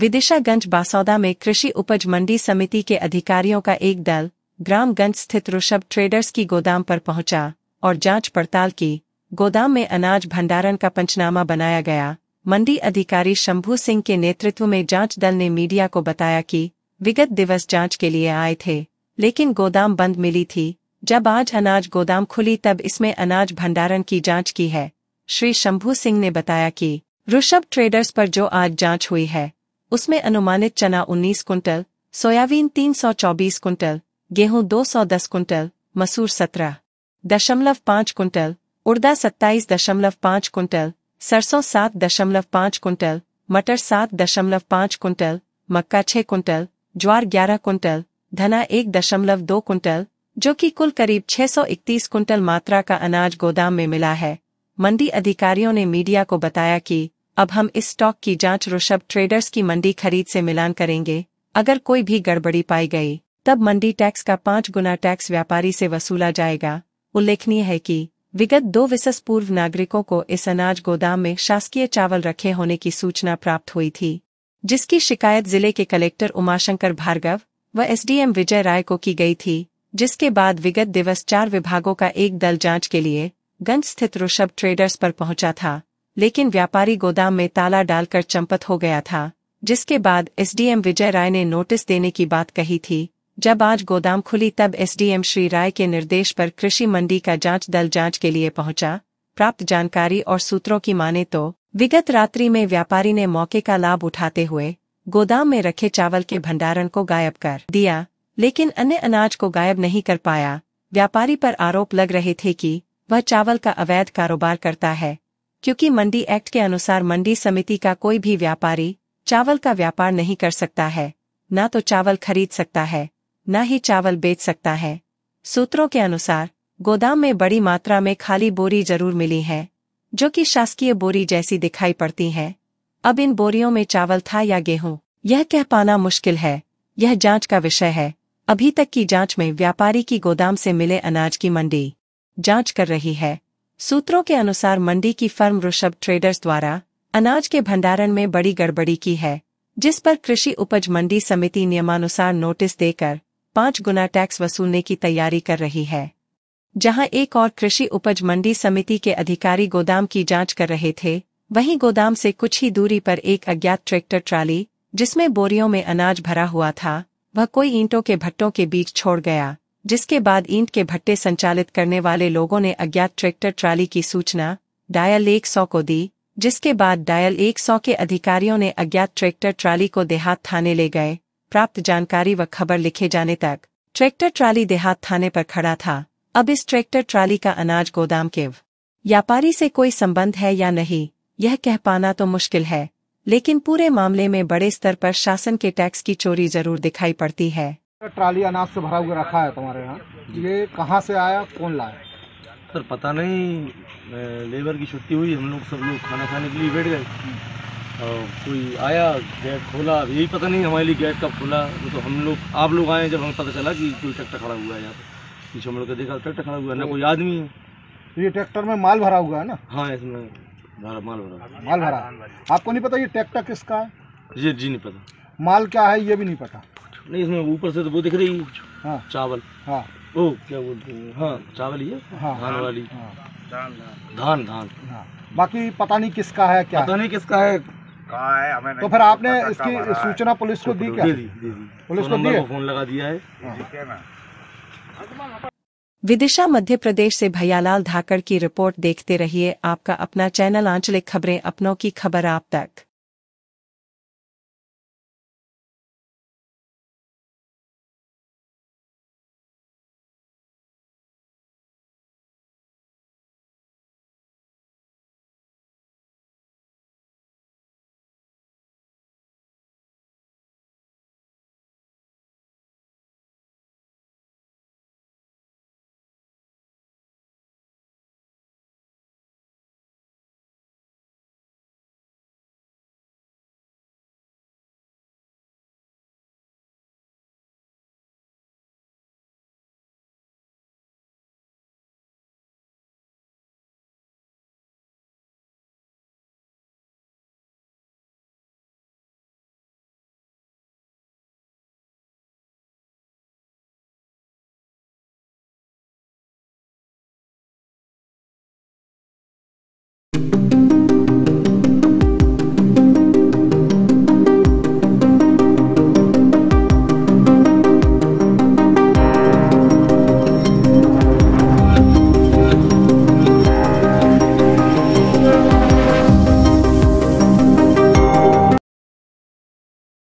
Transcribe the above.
विदिशागंज बासौदा में कृषि उपज मंडी समिति के अधिकारियों का एक दल ग्रामगंज स्थित ऋषभ ट्रेडर्स की गोदाम पर पहुंचा और जांच पड़ताल की गोदाम में अनाज भंडारण का पंचनामा बनाया गया मंडी अधिकारी शंभू सिंह के नेतृत्व में जांच दल ने मीडिया को बताया कि विगत दिवस जांच के लिए आए थे लेकिन गोदाम बंद मिली थी जब आज अनाज गोदाम खुली तब इसमें अनाज भंडारण की जांच की है श्री शंभू सिंह ने बताया कि ऋषभ ट्रेडर्स पर जो आज जांच हुई है उसमें अनुमानित चना 19 कुंटल सोयाबीन 324 कुंटल गेहूं 210 कुंटल मसूर सत्रह दशमलव पाँच कुंटल उर्दा सत्ताईस दशमलव पाँच कुंटल सरसों सात दशमलव पाँच कुंटल मटर सात दशमलव पाँच कुंटल मक्का छः कुंटल ज्वार ग्यारह कुंटल धना एक दशमलव दो कुंटल जो कि कुल करीब 631 कुंटल मात्रा का अनाज गोदाम में मिला है मंडी अधिकारियों ने मीडिया को बताया कि अब हम इस स्टॉक की जांच ऋषभ ट्रेडर्स की मंडी खरीद से मिलान करेंगे अगर कोई भी गड़बड़ी पाई गई तब मंडी टैक्स का पांच गुना टैक्स व्यापारी से वसूला जाएगा उल्लेखनीय है कि विगत दो विशेष पूर्व नागरिकों को इस अनाज गोदाम में शासकीय चावल रखे होने की सूचना प्राप्त हुई थी जिसकी शिकायत जिले के कलेक्टर उमाशंकर भार्गव व एसडीएम विजय राय को की गई थी जिसके बाद विगत दिवस चार विभागों का एक दल जांच के लिए गंज स्थित ऋषभ ट्रेडर्स पर पहुंचा था लेकिन व्यापारी गोदाम में ताला डालकर चंपत हो गया था जिसके बाद एसडीएम विजय राय ने नोटिस देने की बात कही थी जब आज गोदाम खुली तब एसडीएम श्री राय के निर्देश पर कृषि मंडी का जांच दल जांच के लिए पहुंचा प्राप्त जानकारी और सूत्रों की माने तो विगत रात्रि में व्यापारी ने मौके का लाभ उठाते हुए गोदाम में रखे चावल के भंडारण को गायब कर दिया लेकिन अन्य अनाज को गायब नहीं कर पाया व्यापारी पर आरोप लग रहे थे कि वह चावल का अवैध कारोबार करता है क्योंकि मंडी एक्ट के अनुसार मंडी समिति का कोई भी व्यापारी चावल का व्यापार नहीं कर सकता है न तो चावल खरीद सकता है न ही चावल बेच सकता है सूत्रों के अनुसार गोदाम में बड़ी मात्रा में खाली बोरी जरूर मिली है जो कि शासकीय बोरी जैसी दिखाई पड़ती है अब इन बोरियों में चावल था या गेहूं यह कह पाना मुश्किल है यह जांच का विषय है अभी तक की जांच में व्यापारी की गोदाम से मिले अनाज की मंडी जांच कर रही है सूत्रों के अनुसार मंडी की फर्म ऋषभ ट्रेडर्स द्वारा अनाज के भंडारण में बड़ी गड़बड़ी की है जिस पर कृषि उपज मंडी समिति नियमानुसार नोटिस देकर पाँच गुना टैक्स वसूलने की तैयारी कर रही है जहां एक और कृषि उपज मंडी समिति के अधिकारी गोदाम की जांच कर रहे थे वहीं गोदाम से कुछ ही दूरी पर एक अज्ञात ट्रैक्टर ट्राली जिसमें बोरियों में अनाज भरा हुआ था वह कोई ईंटों के भट्टों के बीच छोड़ गया जिसके बाद ईंट के भट्टे संचालित करने वाले लोगों ने अज्ञात ट्रैक्टर ट्राली की सूचना डायल एक सौ को दी जिसके बाद डायल एक सौ के अधिकारियों ने अज्ञात ट्रैक्टर ट्राली को देहात थाने ले गए प्राप्त जानकारी व खबर लिखे जाने तक ट्रैक्टर ट्राली देहात थाने पर खड़ा था अब इस ट्रैक्टर ट्राली का अनाज गोदाम के व्यापारी से कोई संबंध है या नहीं यह कह पाना तो मुश्किल है लेकिन पूरे मामले में बड़े स्तर पर शासन के टैक्स की चोरी जरूर दिखाई पड़ती है ट्राली अनाज से भरा हुआ रखा है तुम्हारे यहाँ ये कहाँ से आया कौन लाया सर पता नहीं लेबर की छुट्टी हुई हम लोग सब लोग खाना खाने के लिए बैठ गए और तो कोई आया गेट खोला यही पता नहीं हमारे लिए गेट कब खोला वो तो हम लोग आप लोग आए जब हमें पता चला कि कोई ट्रैक्टर खड़ा हुआ है यहाँ पर पीछे हम लोग देखा ट्रैक्टर खड़ा हुआ है ना कोई आदमी है तो ये ट्रैक्टर में माल भरा हुआ है ना हाँ इसमें माल भरा माल भरा आपको नहीं पता ये ट्रैक्टर किसका है ये जी नहीं पता माल क्या है ये भी नहीं पता नहीं इसमें ऊपर से तो वो दिख रही है हाँ चावल हाँ ओ क्या बोलते हैं हाँ चावल ये हाँ धान हाँ। वाली हाँ। धान धान धान हाँ। बाकी पता नहीं किसका है क्या पता नहीं किसका है है तो फिर आपने तो इसकी सूचना पुलिस को दी क्या दे दी दे दी पुलिस को दिए फोन लगा दिया है विदिशा मध्य प्रदेश से भैयालाल धाकड़ की रिपोर्ट देखते रहिए आपका अपना चैनल आंचलिक खबरें अपनों की खबर आप तक